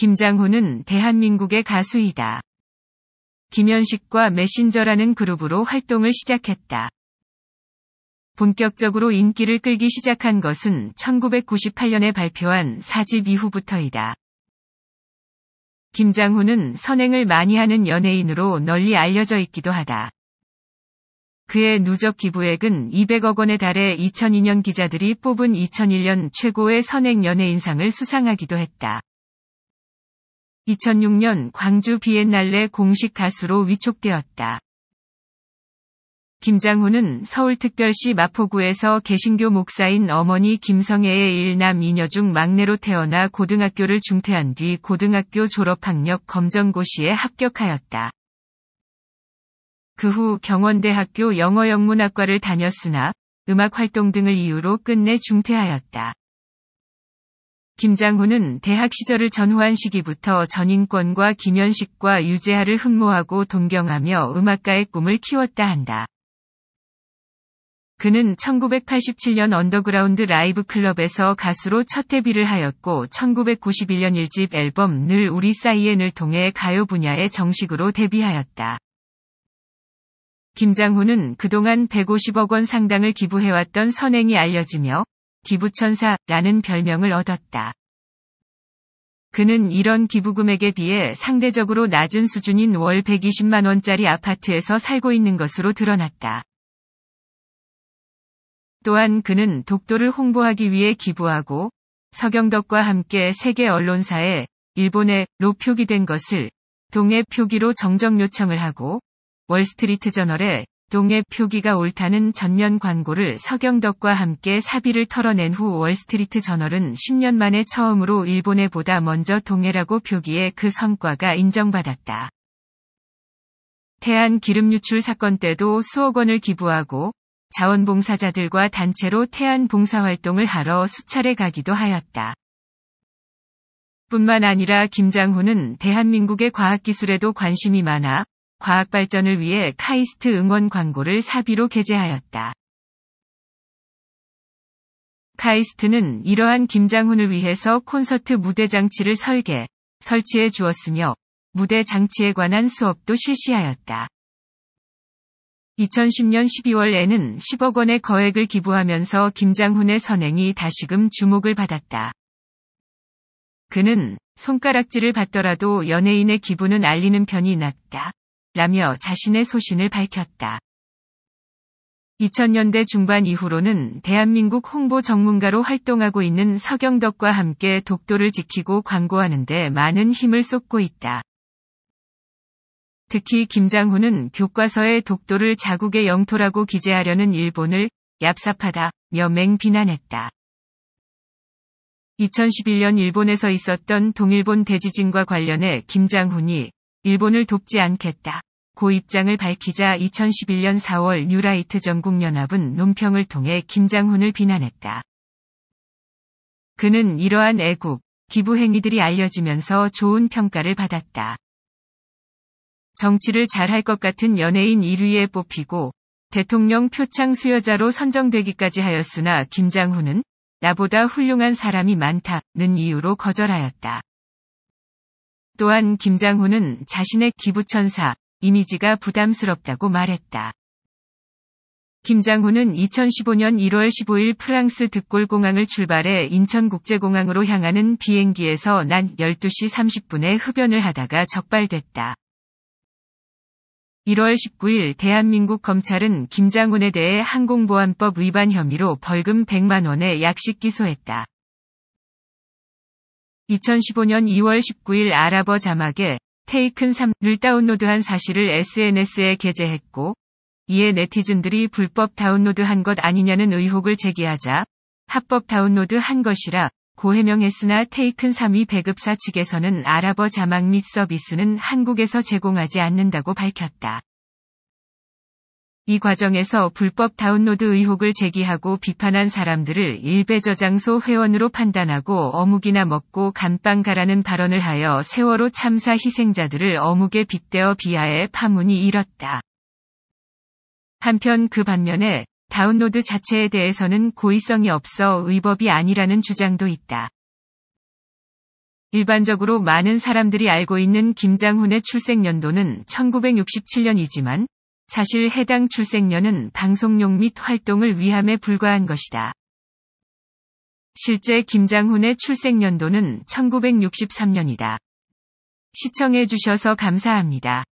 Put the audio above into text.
김장훈은 대한민국의 가수이다. 김현식과 메신저라는 그룹으로 활동을 시작했다. 본격적으로 인기를 끌기 시작한 것은 1998년에 발표한 4집 이후부터이다. 김장훈은 선행을 많이 하는 연예인으로 널리 알려져 있기도 하다. 그의 누적 기부액은 200억 원에 달해 2002년 기자들이 뽑은 2001년 최고의 선행 연예인상을 수상하기도 했다. 2006년 광주 비엔날레 공식 가수로 위촉되었다. 김장훈은 서울특별시 마포구에서 개신교 목사인 어머니 김성애의 일남 이녀 중 막내로 태어나 고등학교를 중퇴한 뒤 고등학교 졸업학력 검정고시에 합격하였다. 그 후 경원대학교 영어영문학과를 다녔으나 음악 활동 등을 이유로 끝내 중퇴하였다. 김장훈은 대학 시절을 전후한 시기부터 전인권과 김현식과 유재하를 흠모하고 동경하며 음악가의 꿈을 키웠다 한다. 그는 1987년 언더그라운드 라이브 클럽에서 가수로 첫 데뷔를 하였고 1991년 1집 앨범 늘 우리 사이엔을 통해 가요 분야에 정식으로 데뷔하였다. 김장훈은 그동안 150억 원 상당을 기부해왔던 선행이 알려지며 기부천사라는 별명을 얻었다. 그는 이런 기부금액에 비해 상대적으로 낮은 수준인 월 120만 원짜리 아파트에서 살고 있는 것으로 드러났다. 또한 그는 독도를 홍보하기 위해 기부하고 서경덕과 함께 세계 언론사에 일본에로 표기된 것을 동해 표기로 정정 요청을 하고 월스트리트 저널에 동의 표기가 옳다는 전면 광고를 서경덕과 함께 사비를 털어낸 후 월스트리트 저널은 10년 만에 처음으로 일본에 보다 먼저 동해라고 표기해 그 성과가 인정받았다. 태안 기름 유출 사건 때도 수억 원을 기부하고 자원봉사자들과 단체로 태안 봉사활동을 하러 수차례 가기도 하였다. 뿐만 아니라 김장훈은 대한민국의 과학기술에도 관심이 많아 과학 발전을 위해 카이스트 응원 광고를 사비로 게재하였다. 카이스트는 이러한 김장훈을 위해서 콘서트 무대 장치를 설계, 설치해 주었으며 무대 장치에 관한 수업도 실시하였다. 2010년 12월에는 10억 원의 거액을 기부하면서 김장훈의 선행이 다시금 주목을 받았다. 그는 손가락질을 받더라도 연예인의 기분은 알리는 편이 낫다. 라며 자신의 소신을 밝혔다. 2000년대 중반 이후로는 대한민국 홍보 전문가로 활동하고 있는 서경덕과 함께 독도를 지키고 광고하는데 많은 힘을 쏟고 있다. 특히 김장훈은 교과서에 독도를 자국의 영토라고 기재하려는 일본을 얍삽하다며 맹 비난했다. 2011년 일본에서 있었던 동일본 대지진과 관련해 김장훈이 일본을 돕지 않겠다. 고 입장을 밝히자 2011년 4월 뉴라이트 전국연합은 논평을 통해 김장훈을 비난했다. 그는 이러한 애국, 기부 행위들이 알려지면서 좋은 평가를 받았다. 정치를 잘할 것 같은 연예인 1위에 뽑히고 대통령 표창 수여자로 선정되기까지 하였으나 김장훈은 나보다 훌륭한 사람이 많다는 이유로 거절하였다. 또한 김장훈은 자신의 기부천사 이미지가 부담스럽다고 말했다. 김장훈은 2015년 1월 15일 프랑스 득골공항을 출발해 인천국제공항으로 향하는 비행기에서 난 12시 30분에 흡연을 하다가 적발됐다. 1월 19일 대한민국 검찰은 김장훈에 대해 항공보안법 위반 혐의로 벌금 100만 원의 약식 기소했다. 2015년 2월 19일 아랍어 자막에 테이큰 3을 다운로드한 사실을 SNS에 게재했고, 이에 네티즌들이 불법 다운로드한 것 아니냐는 의혹을 제기하자 합법 다운로드한 것이라 고해명했으나 테이큰 3위 배급사 측에서는 아랍어 자막 및 서비스는 한국에서 제공하지 않는다고 밝혔다. 이 과정에서 불법 다운로드 의혹을 제기하고 비판한 사람들을 일배 저장소 회원으로 판단하고 어묵이나 먹고 감빵 가라는 발언을 하여 세월호 참사 희생자들을 어묵에 빗대어 비하해 파문이 일었다. 한편 그 반면에 다운로드 자체에 대해서는 고의성이 없어 의법이 아니라는 주장도 있다. 일반적으로 많은 사람들이 알고 있는 김장훈의 출생 연도는 1967년이지만 사실 해당 출생년은 방송용 및 활동을 위함에 불과한 것이다. 실제 김장훈의 출생년도는 1963년이다. 시청해주셔서 감사합니다.